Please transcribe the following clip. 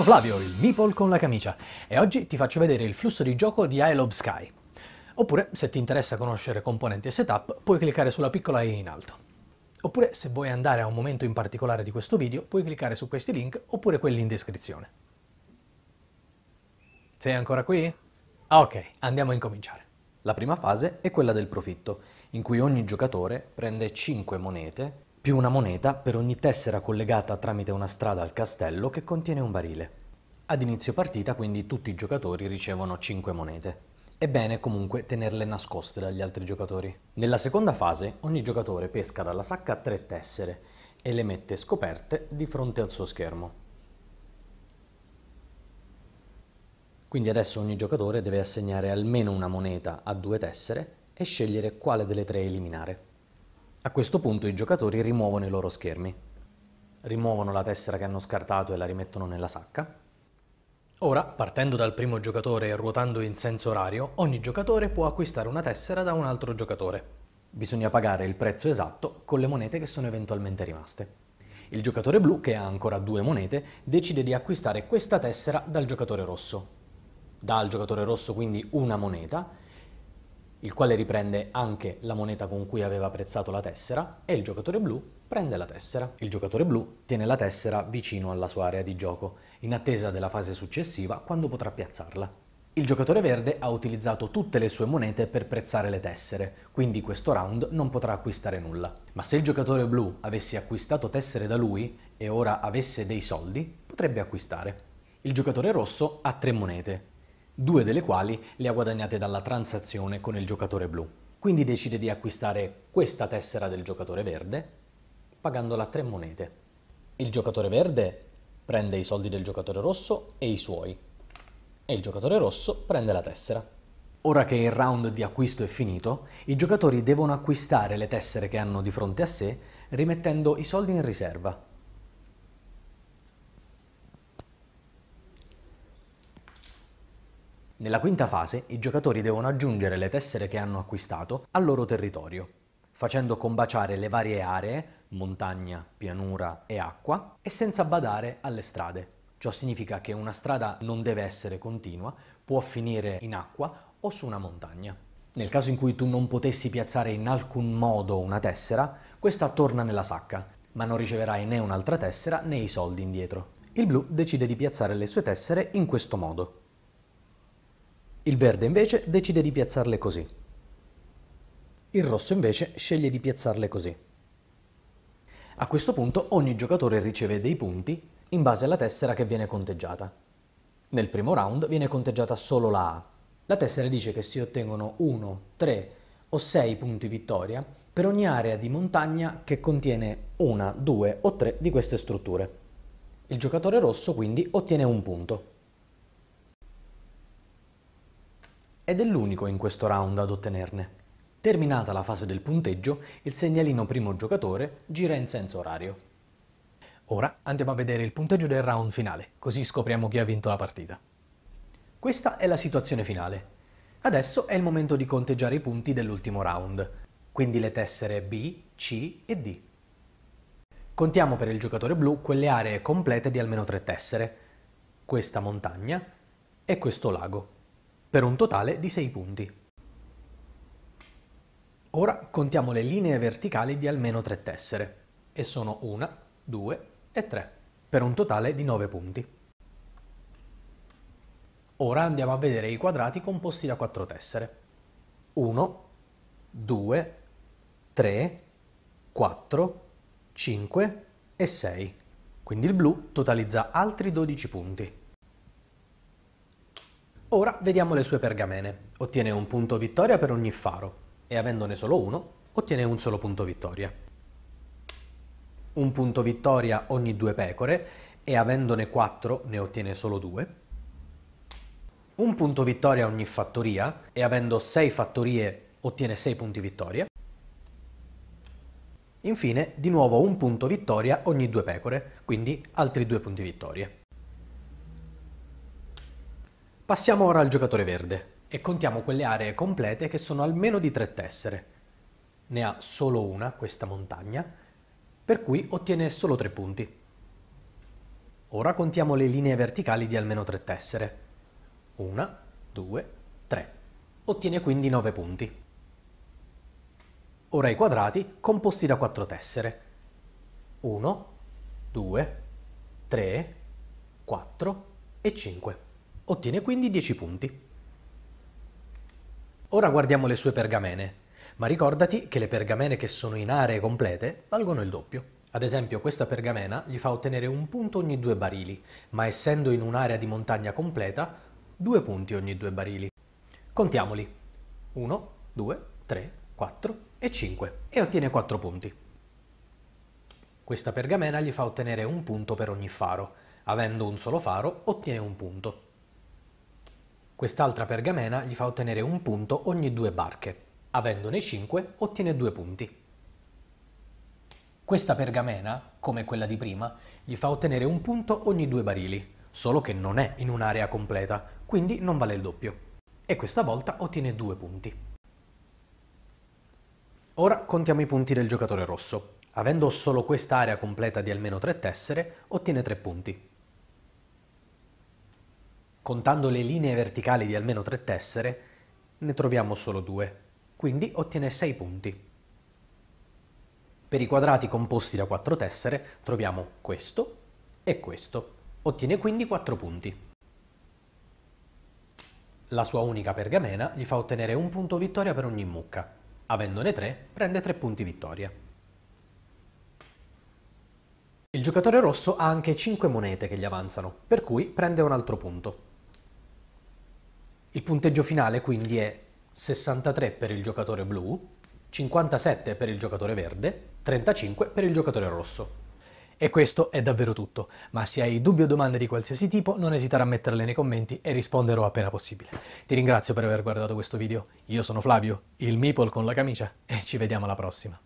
sono Flavio, il Meeple con la camicia, e oggi ti faccio vedere il flusso di gioco di Isle of Sky. Oppure, se ti interessa conoscere componenti e setup, puoi cliccare sulla piccola E in alto. Oppure, se vuoi andare a un momento in particolare di questo video, puoi cliccare su questi link oppure quelli in descrizione. Sei ancora qui? Ah, ok, andiamo a incominciare. La prima fase è quella del profitto, in cui ogni giocatore prende 5 monete più una moneta per ogni tessera collegata tramite una strada al castello che contiene un barile. Ad inizio partita quindi tutti i giocatori ricevono 5 monete. È bene comunque tenerle nascoste dagli altri giocatori. Nella seconda fase ogni giocatore pesca dalla sacca 3 tessere e le mette scoperte di fronte al suo schermo. Quindi adesso ogni giocatore deve assegnare almeno una moneta a due tessere e scegliere quale delle tre eliminare. A questo punto i giocatori rimuovono i loro schermi, rimuovono la tessera che hanno scartato e la rimettono nella sacca. Ora, partendo dal primo giocatore e ruotando in senso orario, ogni giocatore può acquistare una tessera da un altro giocatore. Bisogna pagare il prezzo esatto con le monete che sono eventualmente rimaste. Il giocatore blu, che ha ancora due monete, decide di acquistare questa tessera dal giocatore rosso. Dà al giocatore rosso quindi una moneta il quale riprende anche la moneta con cui aveva prezzato la tessera, e il giocatore blu prende la tessera. Il giocatore blu tiene la tessera vicino alla sua area di gioco, in attesa della fase successiva quando potrà piazzarla. Il giocatore verde ha utilizzato tutte le sue monete per prezzare le tessere, quindi questo round non potrà acquistare nulla. Ma se il giocatore blu avesse acquistato tessere da lui e ora avesse dei soldi, potrebbe acquistare. Il giocatore rosso ha tre monete, due delle quali le ha guadagnate dalla transazione con il giocatore blu. Quindi decide di acquistare questa tessera del giocatore verde pagandola tre monete. Il giocatore verde prende i soldi del giocatore rosso e i suoi e il giocatore rosso prende la tessera. Ora che il round di acquisto è finito, i giocatori devono acquistare le tessere che hanno di fronte a sé rimettendo i soldi in riserva Nella quinta fase i giocatori devono aggiungere le tessere che hanno acquistato al loro territorio, facendo combaciare le varie aree, montagna, pianura e acqua, e senza badare alle strade. Ciò significa che una strada non deve essere continua, può finire in acqua o su una montagna. Nel caso in cui tu non potessi piazzare in alcun modo una tessera, questa torna nella sacca, ma non riceverai né un'altra tessera né i soldi indietro. Il blu decide di piazzare le sue tessere in questo modo. Il verde invece decide di piazzarle così. Il rosso invece sceglie di piazzarle così. A questo punto ogni giocatore riceve dei punti in base alla tessera che viene conteggiata. Nel primo round viene conteggiata solo la A. La tessera dice che si ottengono 1, 3 o 6 punti vittoria per ogni area di montagna che contiene una, due o tre di queste strutture. Il giocatore rosso quindi ottiene un punto. ed è l'unico in questo round ad ottenerne. Terminata la fase del punteggio, il segnalino primo giocatore gira in senso orario. Ora andiamo a vedere il punteggio del round finale, così scopriamo chi ha vinto la partita. Questa è la situazione finale. Adesso è il momento di conteggiare i punti dell'ultimo round, quindi le tessere B, C e D. Contiamo per il giocatore blu quelle aree complete di almeno tre tessere, questa montagna e questo lago per un totale di 6 punti. Ora contiamo le linee verticali di almeno 3 tessere, e sono 1, 2 e 3, per un totale di 9 punti. Ora andiamo a vedere i quadrati composti da 4 tessere. 1, 2, 3, 4, 5 e 6. Quindi il blu totalizza altri 12 punti. Ora vediamo le sue pergamene. Ottiene un punto vittoria per ogni faro e avendone solo uno, ottiene un solo punto vittoria. Un punto vittoria ogni due pecore e avendone quattro ne ottiene solo due. Un punto vittoria ogni fattoria e avendo sei fattorie ottiene sei punti vittoria. Infine, di nuovo un punto vittoria ogni due pecore, quindi altri due punti vittoria. Passiamo ora al giocatore verde e contiamo quelle aree complete che sono almeno di tre tessere. Ne ha solo una, questa montagna, per cui ottiene solo tre punti. Ora contiamo le linee verticali di almeno tre tessere. Una, due, tre. Ottiene quindi nove punti. Ora i quadrati composti da quattro tessere. Uno, due, tre, quattro e cinque. Ottiene quindi 10 punti. Ora guardiamo le sue pergamene, ma ricordati che le pergamene che sono in aree complete valgono il doppio. Ad esempio questa pergamena gli fa ottenere un punto ogni due barili, ma essendo in un'area di montagna completa, due punti ogni due barili. Contiamoli. 1, 2, 3, 4 e 5 e ottiene 4 punti. Questa pergamena gli fa ottenere un punto per ogni faro. Avendo un solo faro ottiene un punto. Quest'altra pergamena gli fa ottenere un punto ogni due barche. Avendone 5 ottiene due punti. Questa pergamena, come quella di prima, gli fa ottenere un punto ogni due barili, solo che non è in un'area completa, quindi non vale il doppio. E questa volta ottiene due punti. Ora contiamo i punti del giocatore rosso. Avendo solo quest'area completa di almeno tre tessere, ottiene tre punti. Contando le linee verticali di almeno tre tessere, ne troviamo solo due, quindi ottiene 6 punti. Per i quadrati composti da quattro tessere troviamo questo e questo. Ottiene quindi 4 punti. La sua unica pergamena gli fa ottenere un punto vittoria per ogni mucca. Avendone 3, prende 3 punti vittoria. Il giocatore rosso ha anche 5 monete che gli avanzano, per cui prende un altro punto. Il punteggio finale quindi è 63 per il giocatore blu, 57 per il giocatore verde, 35 per il giocatore rosso. E questo è davvero tutto, ma se hai dubbi o domande di qualsiasi tipo non esitare a metterle nei commenti e risponderò appena possibile. Ti ringrazio per aver guardato questo video, io sono Flavio, il Meeple con la camicia, e ci vediamo alla prossima.